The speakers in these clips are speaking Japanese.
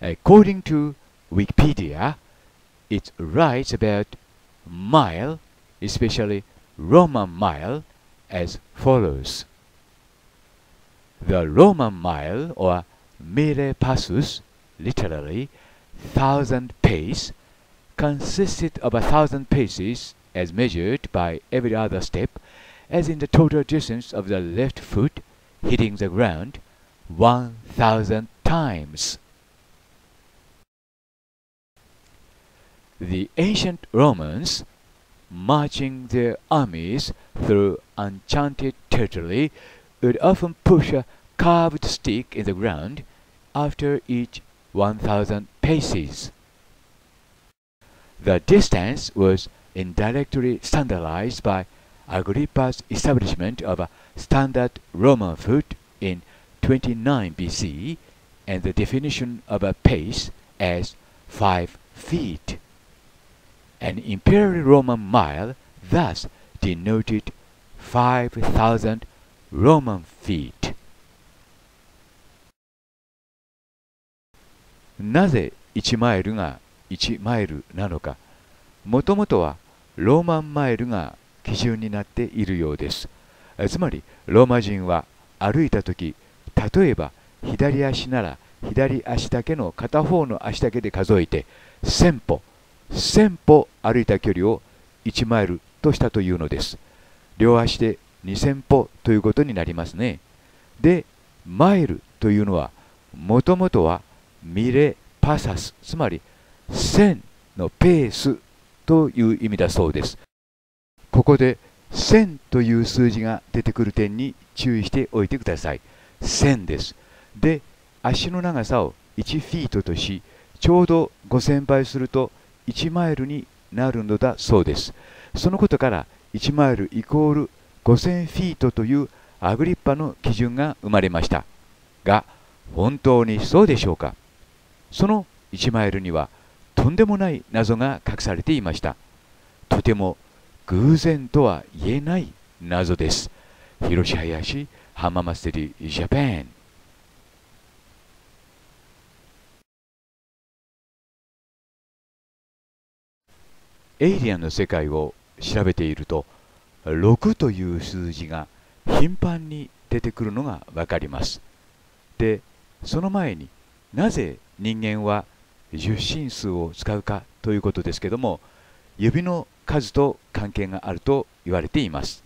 According to Wikipedia, it writes about mile, especially Roman mile, as follows. The Roman mile or mille passus, literally thousand pace, consisted of a thousand paces as measured by every other step, as in the total distance of the left foot hitting the ground one thousand times. the ancient Romans, marching their armies through enchanted territory, would often push a carved stick in the ground after each 1,000 paces. The distance was indirectly standardized by Agrippa's establishment of a standard Roman foot in 29 BC and the definition of a pace as 5 feet. An imperial Roman mile thus denoted 5,000 Roman feet. なぜ1マイルが1マイルなのかもともとはローマンマイルが基準になっているようですつまりローマ人は歩いた時例えば左足なら左足だけの片方の足だけで数えて1000歩1000歩歩いた距離を1マイルとしたというのです。両足で2000歩ということになりますね。で、マイルというのは、もともとはミレパサス、つまり1000のペースという意味だそうです。ここで1000という数字が出てくる点に注意しておいてください。1000です。で、足の長さを1フィートとし、ちょうど5000倍すると1マイルになるのだそうですそのことから1マイルイコール5000フィートというアグリッパの基準が生まれましたが本当にそうでしょうかその1マイルにはとんでもない謎が隠されていましたとても偶然とは言えない謎です広し林浜リージャパンエイリアンの世界を調べていると6という数字が頻繁に出てくるのが分かりますでその前になぜ人間は受進数を使うかということですけども指の数と関係があると言われています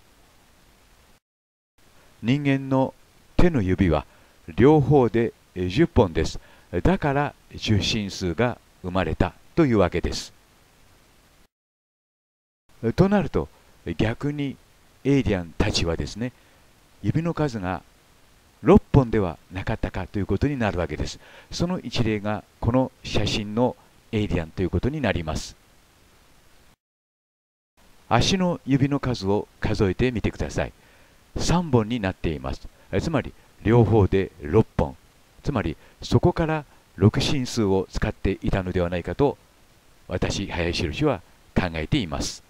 人間の手の指は両方で10本ですだから受進数が生まれたというわけですとなると逆にエイリアンたちはですね指の数が6本ではなかったかということになるわけですその一例がこの写真のエイリアンということになります足の指の数を数えてみてください3本になっていますつまり両方で6本つまりそこから6進数を使っていたのではないかと私林宏は考えています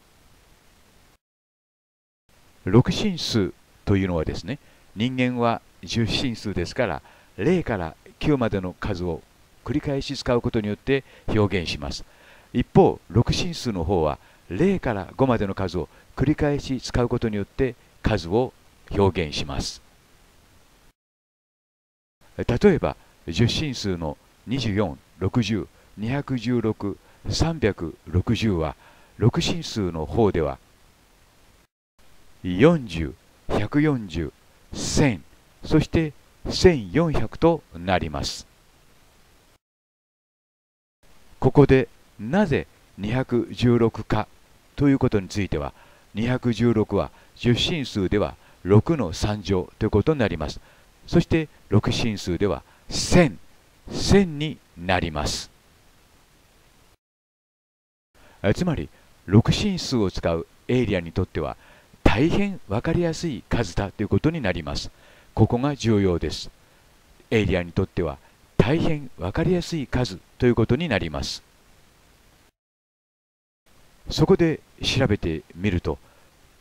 6進数というのはですね人間は10進数ですから0から9までの数を繰り返し使うことによって表現します一方6進数の方は0から5までの数を繰り返し使うことによって数を表現します例えば10進数の246021630は6進数の方では4 0 1 4 0 1 0 0そして1400となりますここでなぜ216かということについては216は10進数では6の3乗ということになりますそして6進数では1000 1000になりますつまり6進数を使うエイリアンにとっては大変分かりやすい数だということになります。ここが重要です。エイリアンにとっては大変分かりやすい数ということになります。そこで調べてみると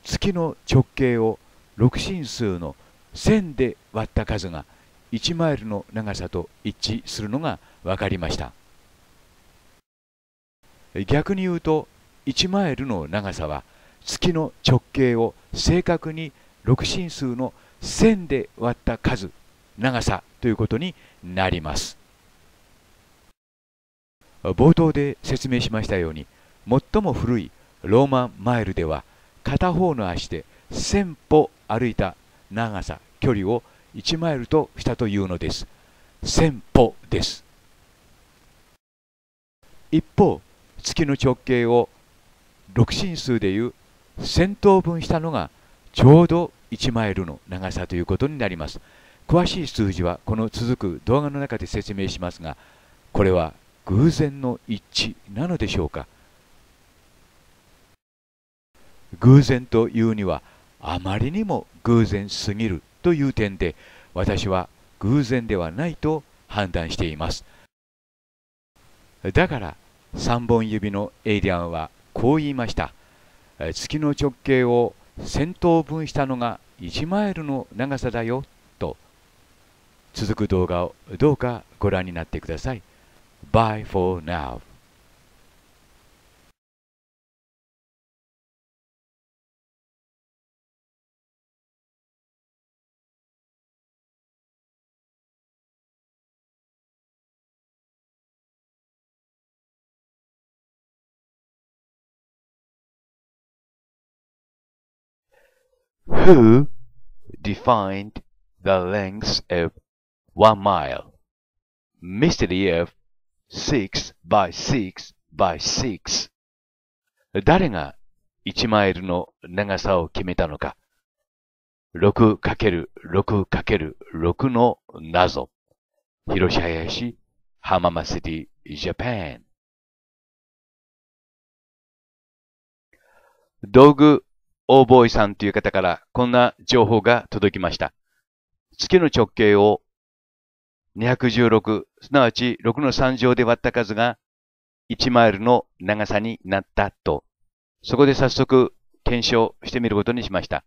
月の直径を6進数の1000で割った数が1マイルの長さと一致するのが分かりました逆に言うと1マイルの長さは月の直径を正確に6進数の線で割った数長さということになります冒頭で説明しましたように最も古いローマンマイルでは片方の足で1000歩歩いた長さ距離を1マイルとしたというのです1000歩です一方月の直径を6進数でいう先頭分したのがちょうど1マイルの長さということになります詳しい数字はこの続く動画の中で説明しますがこれは偶然の一致なのでしょうか偶然というにはあまりにも偶然すぎるという点で私は偶然ではないと判断していますだから3本指のエイリアンはこう言いました「月の直径を1000等分したのが1マイルの長さだよと続く動画をどうかご覧になってください。Bye for now. who defined the length of one mile, mystery of six by six by six 誰が一マイルの長さを決めたのか六×け×六の謎広島林浜松市、ジャパン道具オーボーイさんという方からこんな情報が届きました。月の直径を216、すなわち6の3乗で割った数が1マイルの長さになったと、そこで早速検証してみることにしました。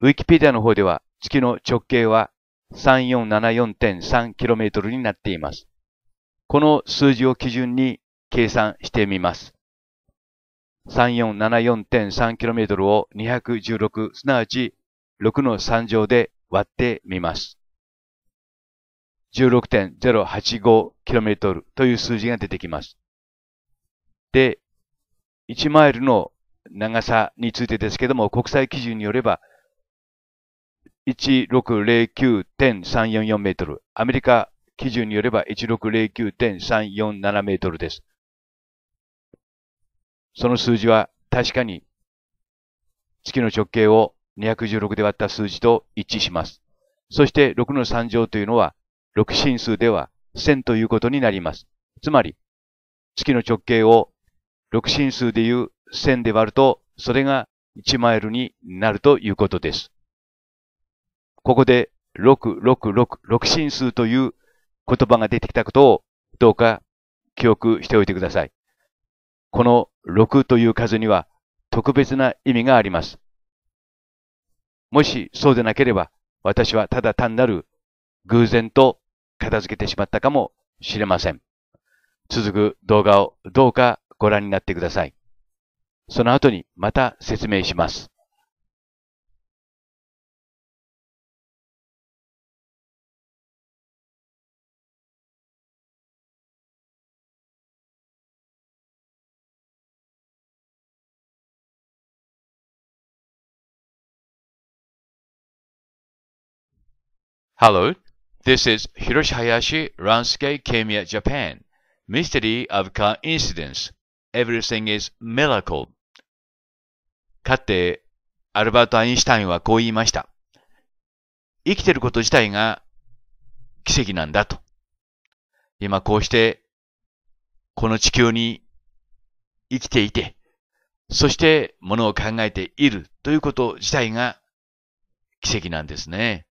ウィキペディアの方では月の直径は 3474.3km になっています。この数字を基準に計算してみます。3474.3km を216、すなわち6の3乗で割ってみます。16.085km という数字が出てきます。で、1マイルの長さについてですけども、国際基準によれば、1609.344メートル。アメリカ基準によれば1609.347メートルです。その数字は確かに月の直径を216で割った数字と一致します。そして6の3乗というのは6進数では1000ということになります。つまり、月の直径を6進数でいう1000で割ると、それが1マイルになるということです。ここで6666進数という言葉が出てきたことをどうか記憶しておいてください。この6という数には特別な意味があります。もしそうでなければ、私はただ単なる偶然と片付けてしまったかもしれません。続く動画をどうかご覧になってください。その後にまた説明します。Hello, this is Hiroshi Hayashi, Ransuke Kemiya, Japan. Mystery of Coincidence. Everything is Miracle. かって、アルバート・アインシュタインはこう言いました。生きてること自体が奇跡なんだと。今こうして、この地球に生きていて、そしてものを考えているということ自体が奇跡なんですね。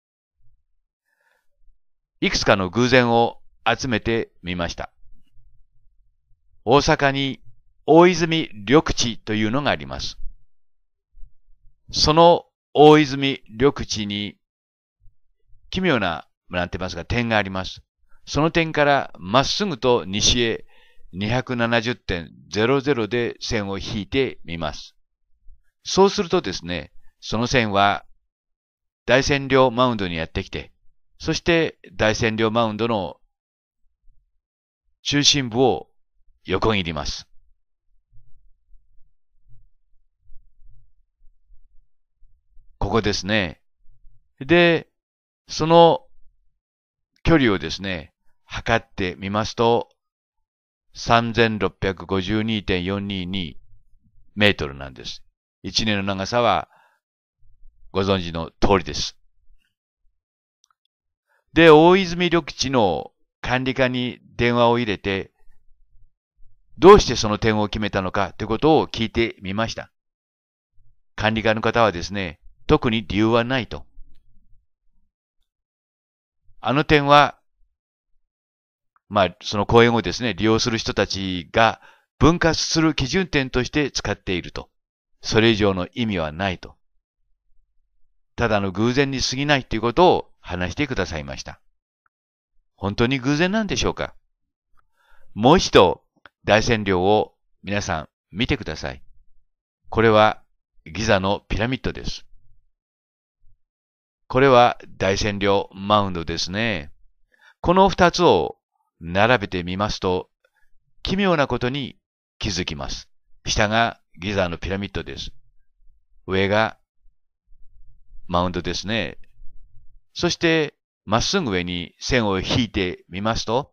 いくつかの偶然を集めてみました。大阪に大泉緑地というのがあります。その大泉緑地に奇妙な、なんて言いますか、点があります。その点からまっすぐと西へ270.00で線を引いてみます。そうするとですね、その線は大線量マウンドにやってきて、そして大占領マウンドの中心部を横切ります。ここですね。で、その距離をですね、測ってみますと、3652.422メートルなんです。一年の長さはご存知の通りです。で、大泉緑地の管理課に電話を入れて、どうしてその点を決めたのかということを聞いてみました。管理課の方はですね、特に理由はないと。あの点は、まあ、その公園をですね、利用する人たちが分割する基準点として使っていると。それ以上の意味はないと。ただの偶然に過ぎないということを話してくださいました。本当に偶然なんでしょうかもう一度大占領を皆さん見てください。これはギザのピラミッドです。これは大占領マウンドですね。この二つを並べてみますと、奇妙なことに気づきます。下がギザのピラミッドです。上がマウンドですね。そして、まっすぐ上に線を引いてみますと、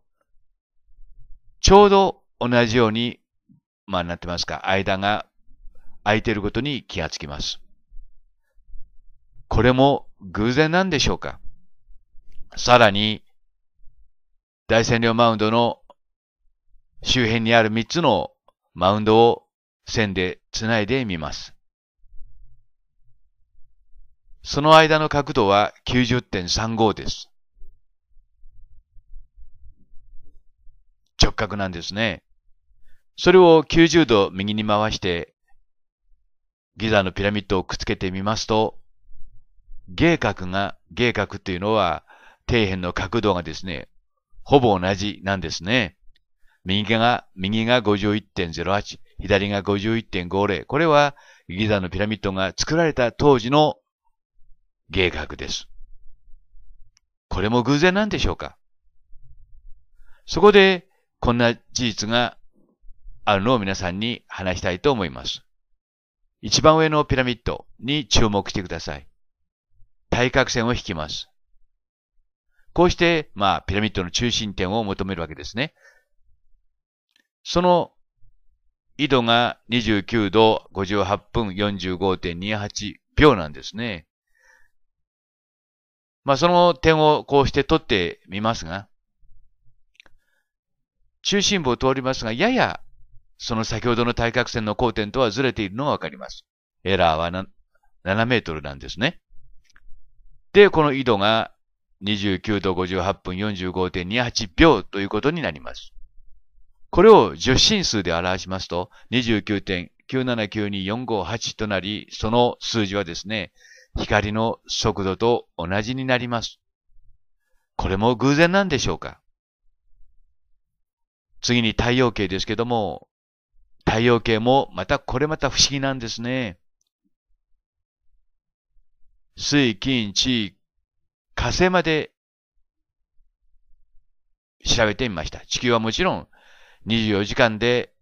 ちょうど同じように、まあ、なってますか、間が空いていることに気がつきます。これも偶然なんでしょうかさらに、大占領マウンドの周辺にある3つのマウンドを線でつないでみます。その間の角度は90.35です。直角なんですね。それを90度右に回して、ギザのピラミッドをくっつけてみますと、芸角が、芸角っていうのは、底辺の角度がですね、ほぼ同じなんですね。右が、右が51.08、左が51.50。これは、ギザのピラミッドが作られた当時の芸学です。これも偶然なんでしょうかそこで、こんな事実があるのを皆さんに話したいと思います。一番上のピラミッドに注目してください。対角線を引きます。こうして、まあ、ピラミッドの中心点を求めるわけですね。その緯度が29度58分45.28秒なんですね。まあ、その点をこうして取ってみますが、中心部を通りますが、ややその先ほどの対角線の交点とはずれているのがわかります。エラーは7メートルなんですね。で、この緯度が29度58分45.28秒ということになります。これを10進数で表しますと、29.979245 8となり、その数字はですね、光の速度と同じになります。これも偶然なんでしょうか次に太陽系ですけども、太陽系もまたこれまた不思議なんですね。水、金、地、火星まで調べてみました。地球はもちろん24時間で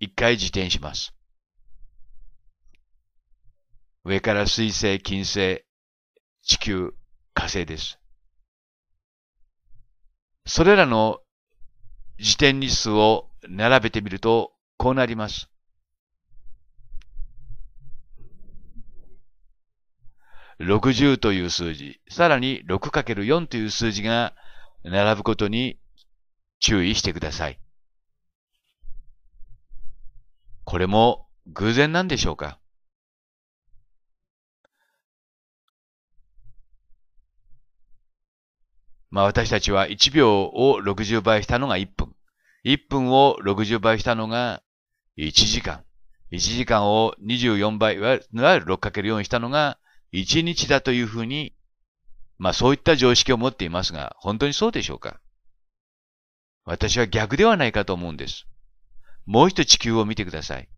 1回自転します。上から水星、金星、地球、火星です。それらの時点日数を並べてみると、こうなります。60という数字、さらに 6×4 という数字が並ぶことに注意してください。これも偶然なんでしょうかまあ私たちは1秒を60倍したのが1分。1分を60倍したのが1時間。1時間を24倍、いわゆる 6×4 にしたのが1日だというふうに、まあそういった常識を持っていますが、本当にそうでしょうか私は逆ではないかと思うんです。もう一度地球を見てください。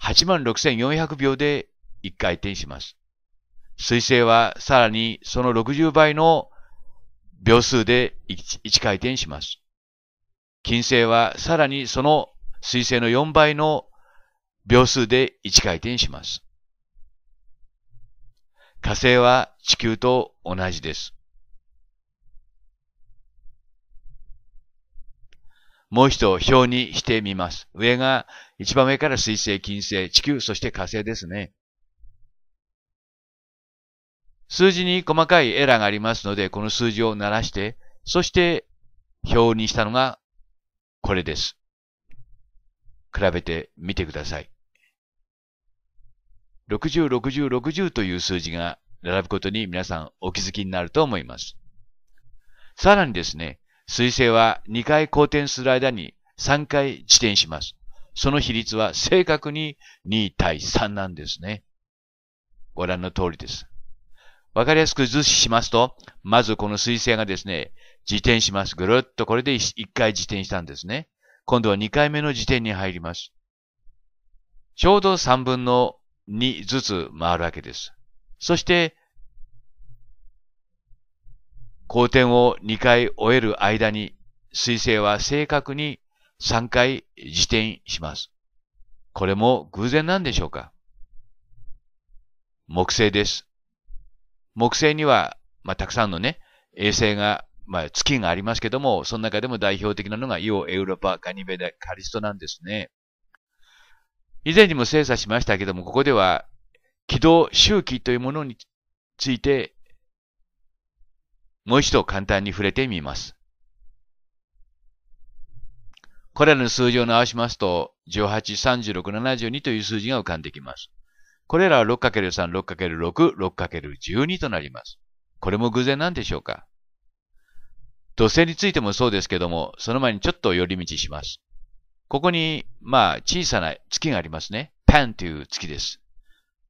86,400秒で1回転します。水星はさらにその60倍の秒数で 1, 1回転します。金星はさらにその水星の4倍の秒数で1回転します。火星は地球と同じです。もう一度表にしてみます。上が一番上から水星、金星、地球、そして火星ですね。数字に細かいエラーがありますので、この数字を鳴らして、そして表にしたのがこれです。比べてみてください。60、60、60という数字が並ぶことに皆さんお気づきになると思います。さらにですね、彗星は2回公転する間に3回地点します。その比率は正確に2対3なんですね。ご覧の通りです。わかりやすく図示しますと、まずこの水星がですね、自転します。ぐるっとこれで1回自転したんですね。今度は2回目の自転に入ります。ちょうど3分の2ずつ回るわけです。そして、公転を2回終える間に、水星は正確に3回自転します。これも偶然なんでしょうか木星です。木星には、まあ、たくさんのね、衛星が、まあ、月がありますけども、その中でも代表的なのが、イオ、エウロパ、ガニベダ・カリストなんですね。以前にも精査しましたけども、ここでは、軌道周期というものについて、もう一度簡単に触れてみます。これらの数字を直しますと、18、36、72という数字が浮かんできます。これらは 6×3、6×6、6×12 となります。これも偶然なんでしょうか土星についてもそうですけども、その前にちょっと寄り道します。ここに、まあ、小さな月がありますね。パンという月です。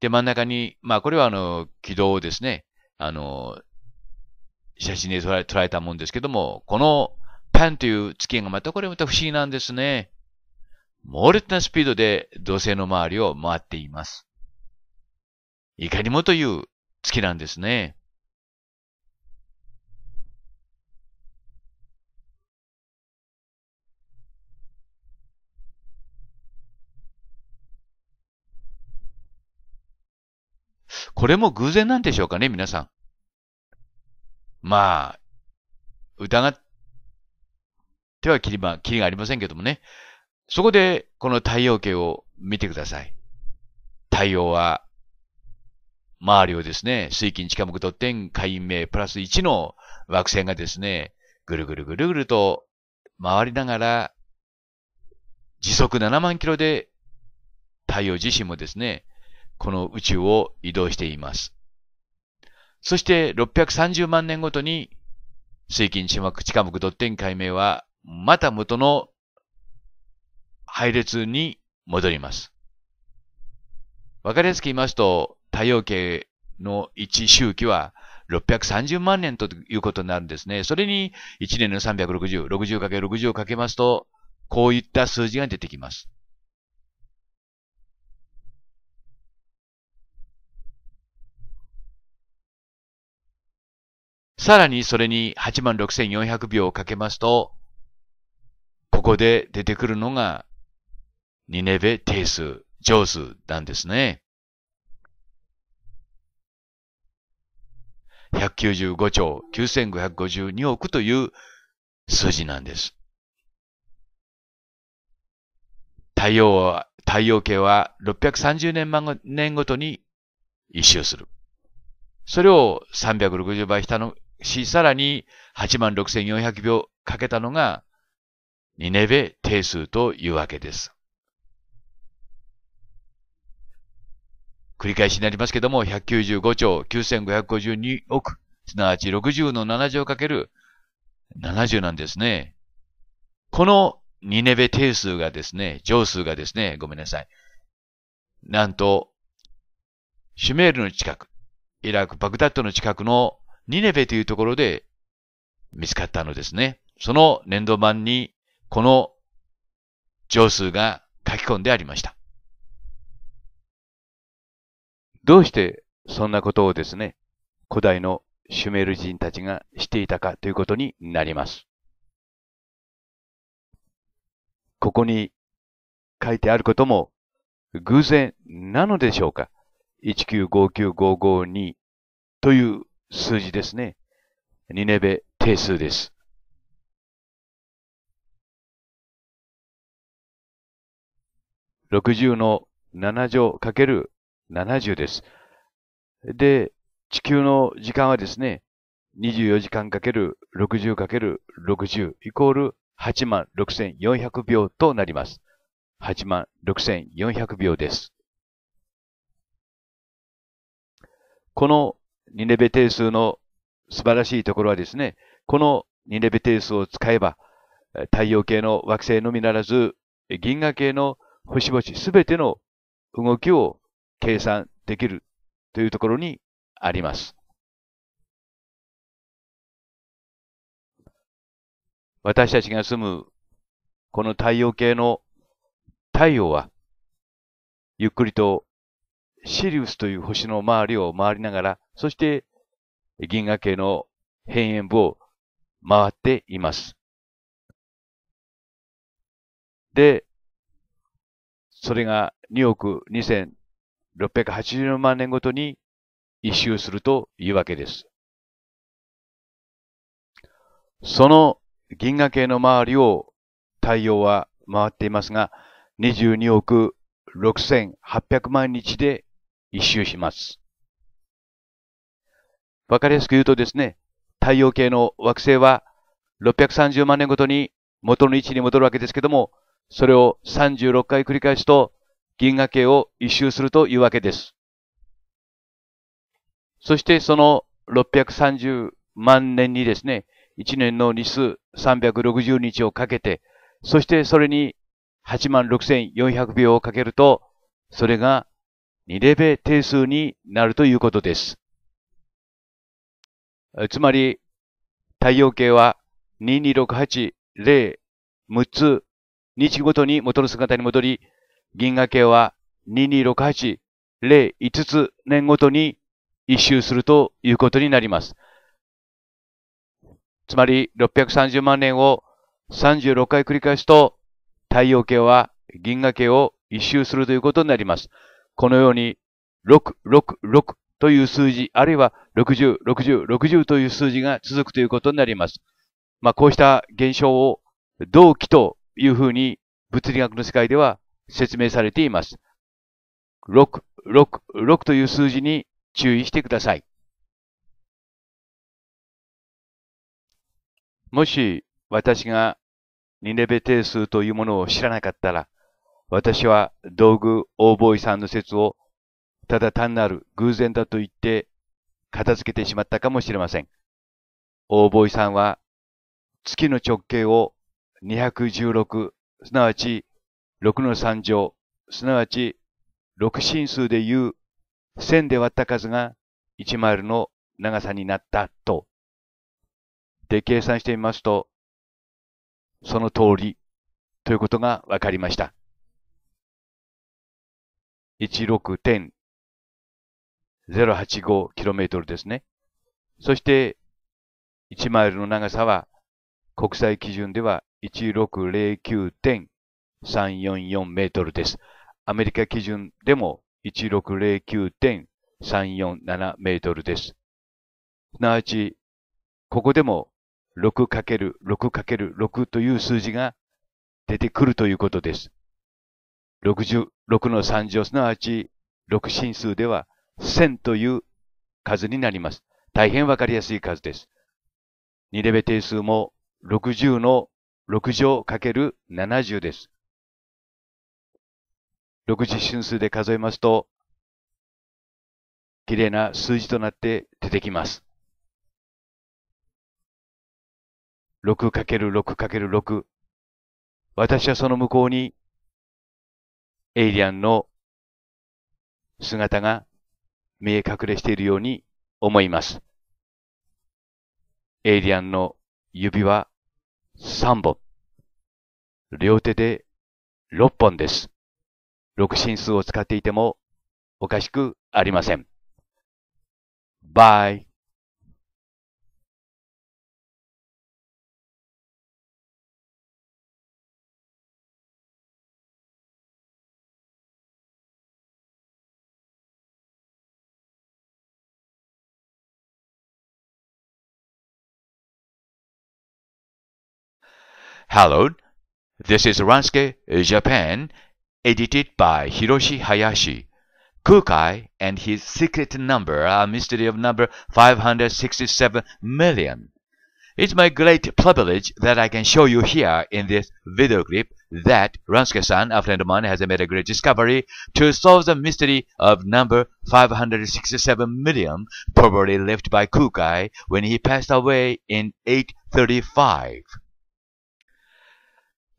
で、真ん中に、まあ、これはあの、軌道をですね、あの、写真で捉えたもんですけども、このパンという月がまたこれまた不思議なんですね。猛烈なスピードで土星の周りを回っています。いかにもという月なんですね。これも偶然なんでしょうかね、皆さん。まあ、疑ってはきりま、きりがありませんけどもね。そこで、この太陽系を見てください。太陽は周りをですね、水金地下木土天海明プラス1の惑星がですね、ぐるぐるぐるぐると回りながら、時速7万キロで太陽自身もですね、この宇宙を移動しています。そして630万年ごとに、水金地膜地下木ドッテン解明は、また元の配列に戻ります。わかりやすく言いますと、太陽系の一周期は630万年ということになるんですね。それに1年の360、60×60 をかけますと、こういった数字が出てきます。さらにそれに86,400秒をかけますと、ここで出てくるのが、ニネベ定数、上数なんですね。195兆9552億という数字なんです。太陽は、太陽系は630年年ごとに一周する。それを360倍したのし、さらに86,400秒かけたのが、ニネベ定数というわけです。繰り返しになりますけども、195兆9552億、すなわち60の7乗かける70なんですね。このニネベ定数がですね、乗数がですね、ごめんなさい。なんと、シュメールの近く、イラク、バグダッドの近くのニネベというところで見つかったのですね。その年度版に、この乗数が書き込んでありました。どうしてそんなことをですね、古代のシュメール人たちがしていたかということになります。ここに書いてあることも偶然なのでしょうか ?1959552 という数字ですね。ニネベ定数です。60の7乗かける70です。で、地球の時間はですね、24時間かける60かける60イコール8万6400秒となります。8万6400秒です。このニネベ定数の素晴らしいところはですね、このニネベ定数を使えば、太陽系の惑星のみならず、銀河系の星々すべての動きを計算できるというところにあります。私たちが住むこの太陽系の太陽はゆっくりとシリウスという星の周りを回りながら、そして銀河系の辺縁部を回っています。で、それが2億2000 680万年ごとに一周するというわけです。その銀河系の周りを太陽は回っていますが、22億6800万日で一周します。わかりやすく言うとですね、太陽系の惑星は630万年ごとに元の位置に戻るわけですけども、それを36回繰り返すと銀河系を一周するというわけです。そしてその630万年にですね、1年の日数360日をかけて、そしてそれに86,400秒をかけると、それが2レベ定数になるということです。つまり、太陽系は22680、6つ、日ごとに元の姿に戻り、銀河系は2268、0 5つ年ごとに一周するということになります。つまり630万年を36回繰り返すと太陽系は銀河系を一周するということになります。このように666という数字、あるいは60、60、60という数字が続くということになります。まあ、こうした現象を同期というふうに物理学の世界では説明されています。6、6、6という数字に注意してください。もし私が2レベ定数というものを知らなかったら、私は道具大ボーイさんの説をただ単なる偶然だと言って片付けてしまったかもしれません。大ボーイさんは月の直径を216、すなわち6の3乗、すなわち6進数でいう1000で割った数が1マイルの長さになったと。で、計算してみますと、その通りということがわかりました。16.085km ですね。そして、1マイルの長さは国際基準では1609.0 344メートルです。アメリカ基準でも1609.347メートルです。すなわち、ここでも 6×6×6 という数字が出てくるということです。66の3乗、すなわち6進数では1000という数になります。大変わかりやすい数です。2レベ定数も60の6乗 ×70 です。6十進数で数えますと、綺麗な数字となって出てきます。6×6×6。私はその向こうに、エイリアンの姿が見え隠れしているように思います。エイリアンの指は3本。両手で6本です。六進数を使っていてもおかしくありません。by ハロー This is Ransuke, Japan, edited by Hiroshi Hayashi. Kukai and his secret number, a mystery of number 567 million. It's my great privilege that I can show you here in this video clip that Ransuke-san, a friend of mine, has made a great discovery to solve the mystery of number 567 million, probably left by Kukai when he passed away in 835.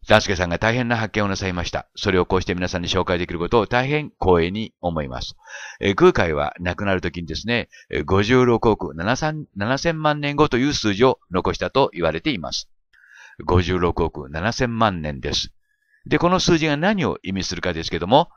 ダスケさんが大変な発見をなさいました。それをこうして皆さんに紹介できることを大変光栄に思います。えー、空海は亡くなるときにですね、56億 7, 7000万年後という数字を残したと言われています。56億7000万年です。で、この数字が何を意味するかですけども、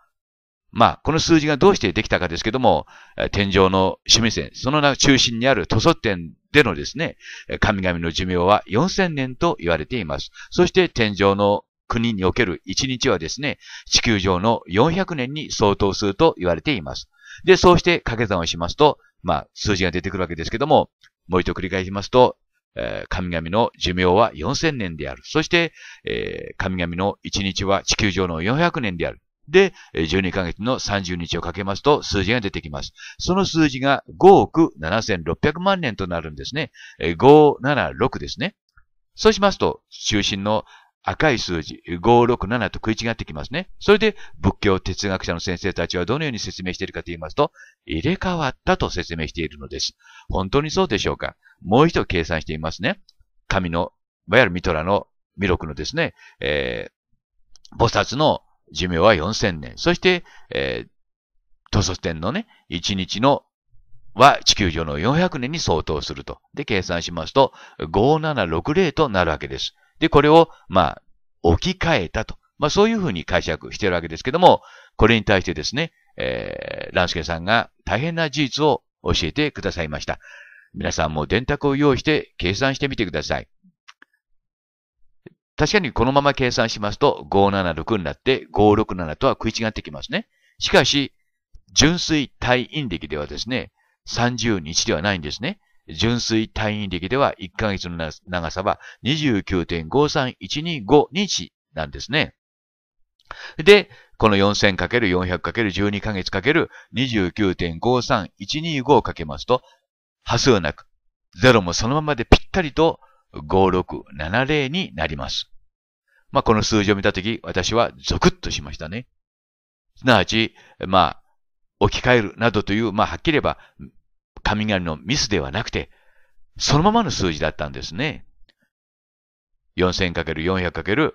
まあ、この数字がどうしてできたかですけども、天井の趣味線、その中心にある塗装点でのですね、神々の寿命は4000年と言われています。そして天上の国における1日はですね、地球上の400年に相当すると言われています。で、そうして掛け算をしますと、まあ、数字が出てくるわけですけども、もう一度繰り返しますと、え神々の寿命は4000年である。そして、え神々の1日は地球上の400年である。で、12ヶ月の30日をかけますと数字が出てきます。その数字が5億7600万年となるんですね。576ですね。そうしますと、中心の赤い数字、567と食い違ってきますね。それで、仏教哲学者の先生たちはどのように説明しているかと言いますと、入れ替わったと説明しているのです。本当にそうでしょうかもう一度計算していますね。神の、いわゆるミトラのロクのですね、えー、菩薩の寿命は4000年。そして、えー、土卒天のね、1日のは地球上の400年に相当すると。で、計算しますと、5760となるわけです。で、これを、まあ、置き換えたと。まあ、そういうふうに解釈しているわけですけども、これに対してですね、えー、ランスケさんが大変な事実を教えてくださいました。皆さんも電卓を用意して計算してみてください。確かにこのまま計算しますと、576になって、567とは食い違ってきますね。しかし、純粋退院歴ではですね、30日ではないんですね。純粋退院歴では1ヶ月の長さは29.53125日なんですね。で、この 4000×400×12 ヶ月 ×29.53125 をかけますと、波数なく、0もそのままでぴったりと5670になります。まあ、この数字を見たとき、私はゾクッとしましたね。すなわち、まあ、置き換えるなどという、まあ、はっきり言えば、神々のミスではなくて、そのままの数字だったんですね。4000×400×12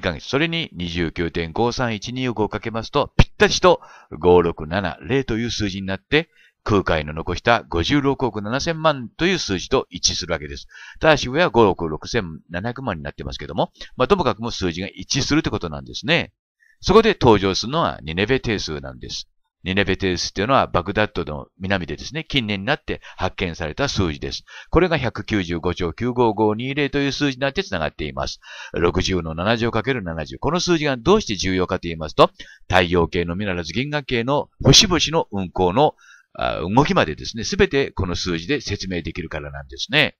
ヶ月。それに29.53125をかけますと、ぴったりと5670という数字になって、空海の残した56億7000万という数字と一致するわけです。ただし上は5億6700万になってますけども、まあ、ともかくも数字が一致するということなんですね。そこで登場するのはニネベ定数なんです。ニネベ定数というのはバグダッドの南でですね、近年になって発見された数字です。これが195兆95520という数字になって繋がっています。60の7乗 ×70。この数字がどうして重要かと言いますと、太陽系のみならず銀河系の星々の運行の動きまでですね、すべてこの数字で説明できるからなんですね。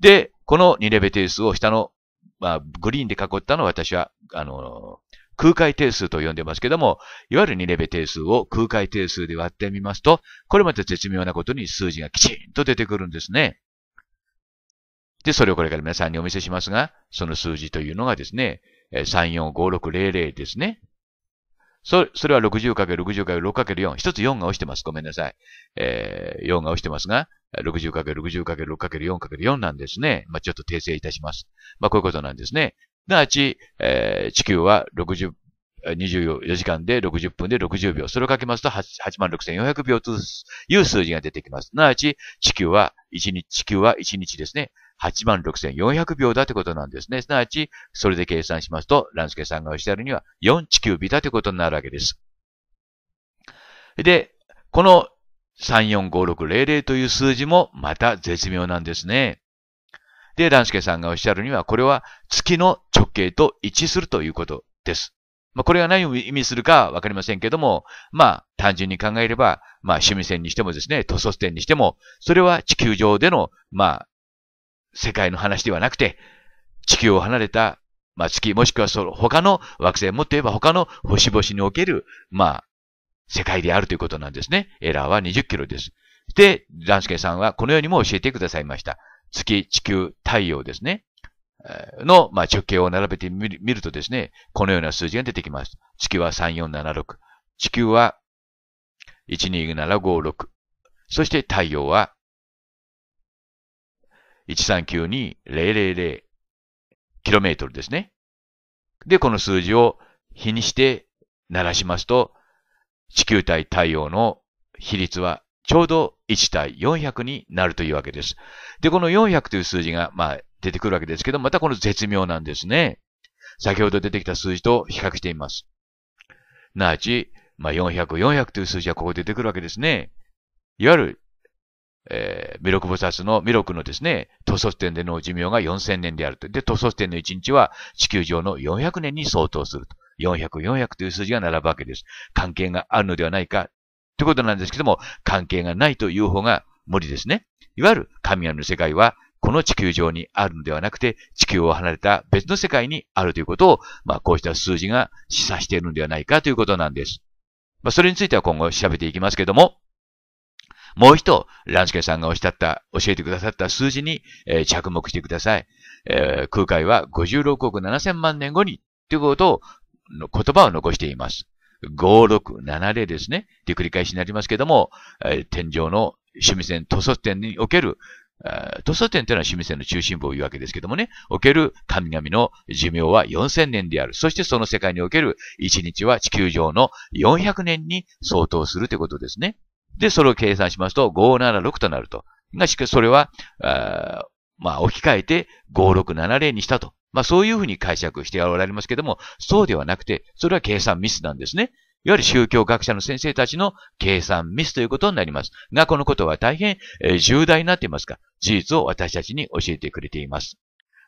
で、この2レベ定数を下の、まあ、グリーンで囲ったのは私は、あの空海定数と呼んでますけども、いわゆる2レベ定数を空海定数で割ってみますと、これまた絶妙なことに数字がきちんと出てくるんですね。で、それをこれから皆さんにお見せしますが、その数字というのがですね、3 4 5 6 0 0ですね。そそれは 60×60×6×4。一つ4が落ちてます。ごめんなさい。えー、4が落ちてますが、60×60×6×4×4 なんですね。まあ、ちょっと訂正いたします。まあ、こういうことなんですね。なあち、えー、地球は60、24時間で60分で60秒。それをかけますと86,400秒という数字が出てきます。なあち、地球は1日、地球は1日ですね。86,400秒だってことなんですね。すなわち、それで計算しますと、ランスケさんがおっしゃるには、4地球日だってことになるわけです。で、この345600という数字もまた絶妙なんですね。で、ランスケさんがおっしゃるには、これは月の直径と一致するということです。まあ、これが何を意味するかわかりませんけども、まあ、単純に考えれば、まあ、趣味線にしてもですね、塗装線にしても、それは地球上での、まあ、世界の話ではなくて、地球を離れた、まあ、月、もしくはその他の惑星、もっと言えば他の星々における、まあ、世界であるということなんですね。エラーは20キロです。で、ダンスケさんはこのようにも教えてくださいました。月、地球、太陽ですね。の、まあ、直径を並べてみるとですね、このような数字が出てきます。月は3476。地球は12756。そして太陽は 1392000km ですね。で、この数字を比にして鳴らしますと、地球対太陽の比率はちょうど1対400になるというわけです。で、この400という数字が、まあ、出てくるわけですけど、またこの絶妙なんですね。先ほど出てきた数字と比較しています。なあち、まあ、400、400という数字はここ出てくるわけですね。いわゆる、えー、弥勒菩薩の弥勒のですね、塗装点での寿命が4000年であると。で、塗装点の1日は地球上の400年に相当すると。400、400という数字が並ぶわけです。関係があるのではないか、ということなんですけども、関係がないという方が無理ですね。いわゆる神々の世界は、この地球上にあるのではなくて、地球を離れた別の世界にあるということを、まあ、こうした数字が示唆しているのではないかということなんです。まあ、それについては今後調べていきますけども、もう一度、ランスケさんがおっしゃった、教えてくださった数字に、えー、着目してください。えー、空海は56億7000万年後に、ということを、言葉を残しています。5670ですね。で、繰り返しになりますけども、えー、天井の趣味線、塗装点における、塗装点というのは趣味線の中心部を言うわけですけどもね、おける神々の寿命は4000年である。そしてその世界における1日は地球上の400年に相当するということですね。で、それを計算しますと、576となると。が、しかしそれは、あまあ、置き換えて5670にしたと。まあ、そういうふうに解釈しておられますけども、そうではなくて、それは計算ミスなんですね。いわゆる宗教学者の先生たちの計算ミスということになります。が、このことは大変、え重大になっていますが、事実を私たちに教えてくれています。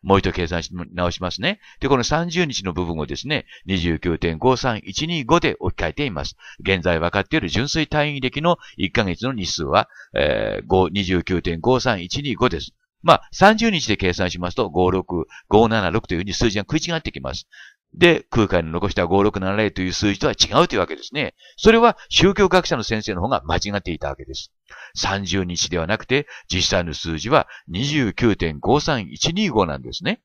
もう一度計算し直しますね。で、この30日の部分をですね、29.53125で置き換えています。現在分かっている純粋単位歴の1ヶ月の日数は、えー、29.53125です。まあ、30日で計算しますと、56576というふうに数字が食い違ってきます。で、空海の残した5670という数字とは違うというわけですね。それは宗教学者の先生の方が間違っていたわけです。30日ではなくて、実際の数字は29.53125なんですね。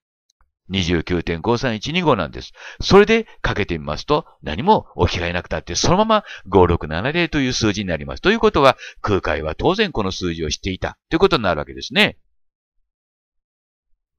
29.53125なんです。それでかけてみますと、何もおきがいなくたって、そのまま5670という数字になります。ということは、空海は当然この数字を知っていたということになるわけですね。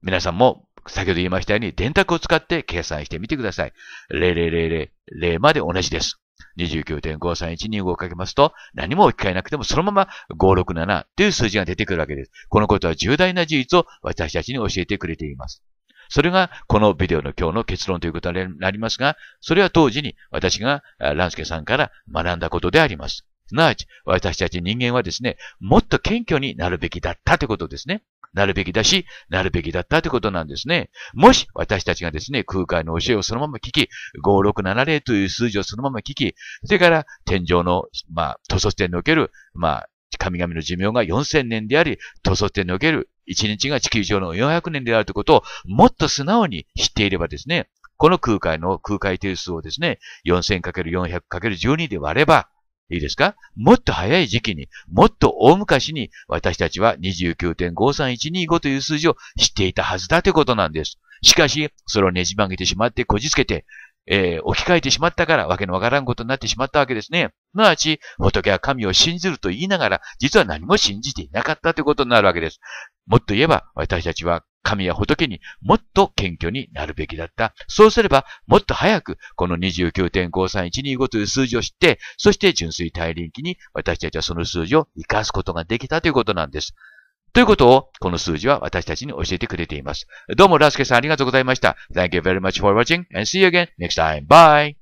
皆さんも先ほど言いましたように、電卓を使って計算してみてください。0000、0まで同じです。29.5312をかけますと、何も置き換えなくてもそのまま567という数字が出てくるわけです。このことは重大な事実を私たちに教えてくれています。それがこのビデオの今日の結論ということになりますが、それは当時に私がランスケさんから学んだことであります。すなわち、私たち人間はですね、もっと謙虚になるべきだったということですね。なるべきだし、なるべきだったということなんですね。もし私たちがですね、空海の教えをそのまま聞き、5670という数字をそのまま聞き、それから天井の、まあ、塗装点における、まあ、神々の寿命が4000年であり、塗装点における1日が地球上の400年であるということをもっと素直に知っていればですね、この空海の空海定数をですね、4000×400×12 で割れば、いいですかもっと早い時期に、もっと大昔に、私たちは29.53125という数字を知っていたはずだということなんです。しかし、それをねじ曲げてしまって、こじつけて、えー、置き換えてしまったから、わけのわからんことになってしまったわけですね。すなわち、仏は神を信じると言いながら、実は何も信じていなかったということになるわけです。もっと言えば、私たちは神や仏にもっと謙虚になるべきだった。そうすれば、もっと早く、この29.53125という数字を知って、そして純粋大輪期に私たちはその数字を活かすことができたということなんです。ということを、この数字は私たちに教えてくれています。どうも、ラスケさんありがとうございました。Thank you very much for watching and see you again next time. Bye!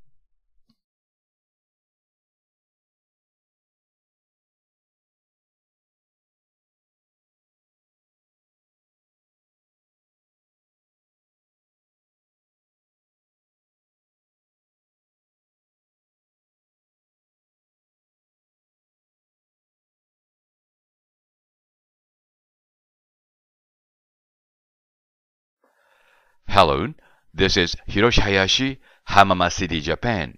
Hello, this is Hiroshi Hayashi, Hamama City, Japan.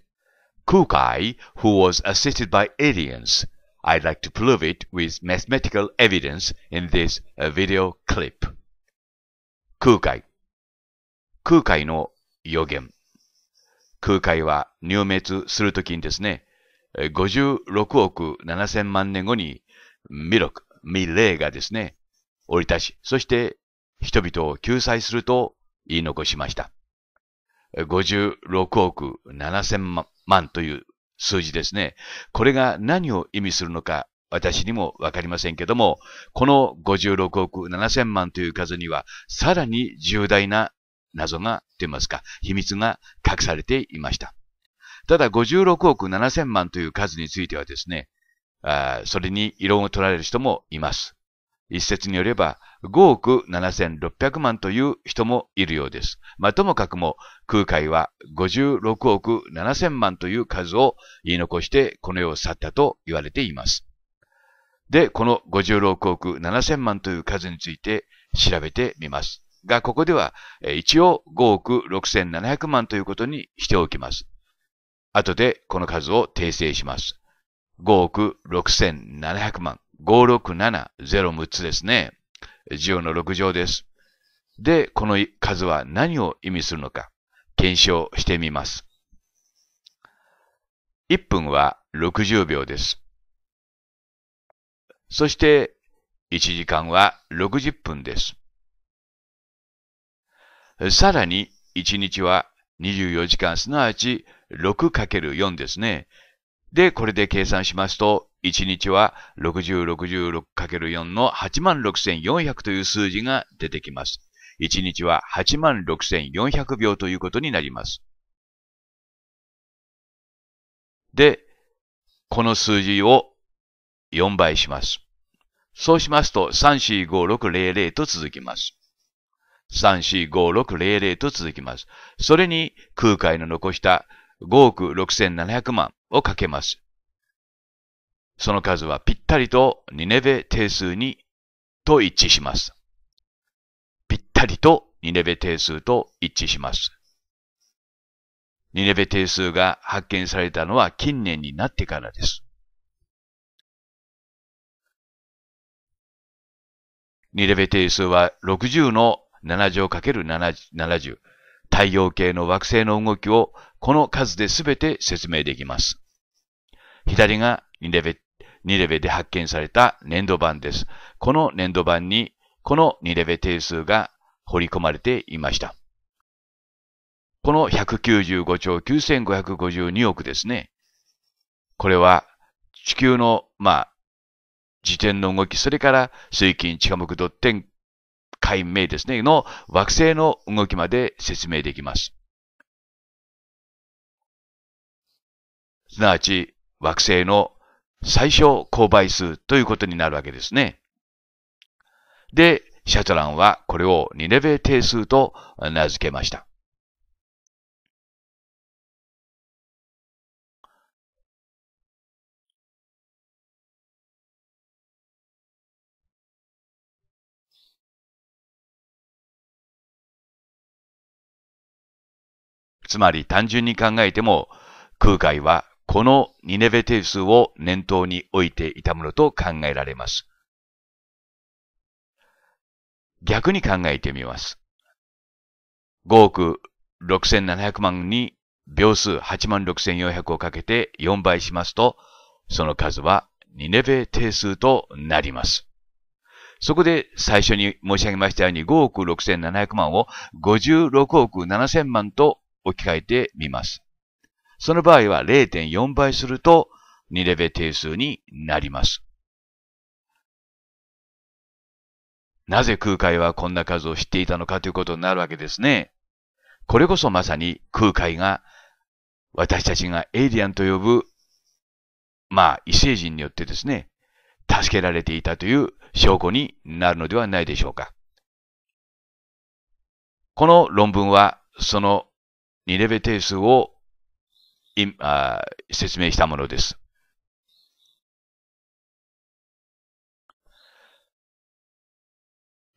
Kukai, who was assisted by aliens. I'd like to prove it with mathematical evidence in this video clip. 空海空海の予言空海は入滅するときにですね、56億7000万年後に弥勒、未霊がですね、降り立ち、そして人々を救済すると言い残しました。56億7千万という数字ですね。これが何を意味するのか私にもわかりませんけども、この56億7千万という数にはさらに重大な謎が、出ますか、秘密が隠されていました。ただ56億7千万という数についてはですね、あそれに異論を取られる人もいます。一説によれば、5億7600万という人もいるようです。まあ、ともかくも空海は56億7000万という数を言い残してこの世を去ったと言われています。で、この56億7000万という数について調べてみます。が、ここでは一応5億6700万ということにしておきます。後でこの数を訂正します。5億6700万。5670 6つですね。10の6乗です。で、この数は何を意味するのか、検証してみます。1分は60秒です。そして、1時間は60分です。さらに、1日は24時間、すなわち 6×4 ですね。で、これで計算しますと、1日は 6066×4 の86400という数字が出てきます。1日は86400秒ということになります。で、この数字を4倍します。そうしますと、345600と続きます。345600と続きます。それに、空海の残した5億6700万をかけます。その数はぴったりとニネベ定数にと一致します。ぴったりとニネベ定数と一致します。ニネベ定数が発見されたのは近年になってからです。ニネベ定数は60の7乗かける7 0太陽系の惑星の動きをこの数で全て説明できます。左が2レベ2レベで発見された粘土板です。この粘土板にこの2レベ定数が彫り込まれていました。この195兆9552億ですね。これは地球の、まあ、自転の動き、それから水金地下木テン解明ですね、の惑星の動きまで説明できます。すなわち、惑星の最小勾配数ということになるわけですね。で、シャトランはこれを2レベ定数と名付けました。つまり単純に考えても、空海はこのニネベ定数を念頭に置いていたものと考えられます。逆に考えてみます。5億6700万に秒数8万6400をかけて4倍しますと、その数はニネベ定数となります。そこで最初に申し上げましたように5億6700万を56億7000万と置き換えてみます。その場合は0.4倍すると2レベ定数になります。なぜ空海はこんな数を知っていたのかということになるわけですね。これこそまさに空海が私たちがエイリアンと呼ぶ、まあ異星人によってですね、助けられていたという証拠になるのではないでしょうか。この論文はその2レベ定数をあ説明したものです。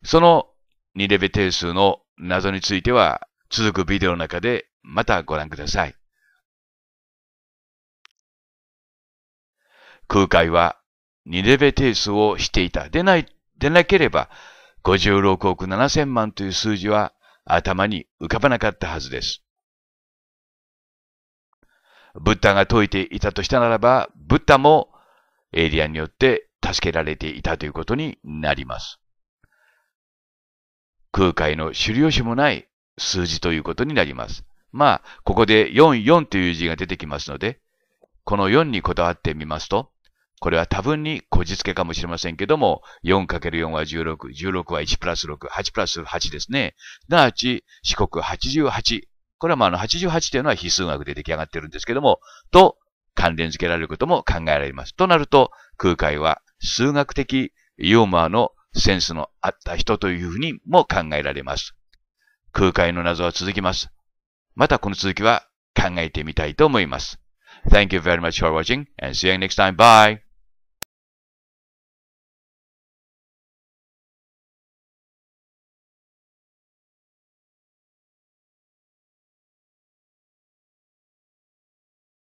その2レベ定数の謎については続くビデオの中でまたご覧ください。空海は2レベ定数をしていた。でない、でなければ56億7千万という数字は頭に浮かばなかったはずです。ブッダが解いていたとしたならば、ブッダもエイリアンによって助けられていたということになります。空海の狩猟種もない数字ということになります。まあ、ここで44という字が出てきますので、この4にこだわってみますと、これは多分にこじつけかもしれませんけども、4×4 は16、16は1プラス6、8プラス8ですね。すなわち、四国88これはまあ、あの、88というのは非数学で出来上がってるんですけども、と関連付けられることも考えられます。となると、空海は数学的ユーモアのセンスのあった人というふうにも考えられます。空海の謎は続きます。またこの続きは考えてみたいと思います。Thank you very much for watching and see you next time. Bye!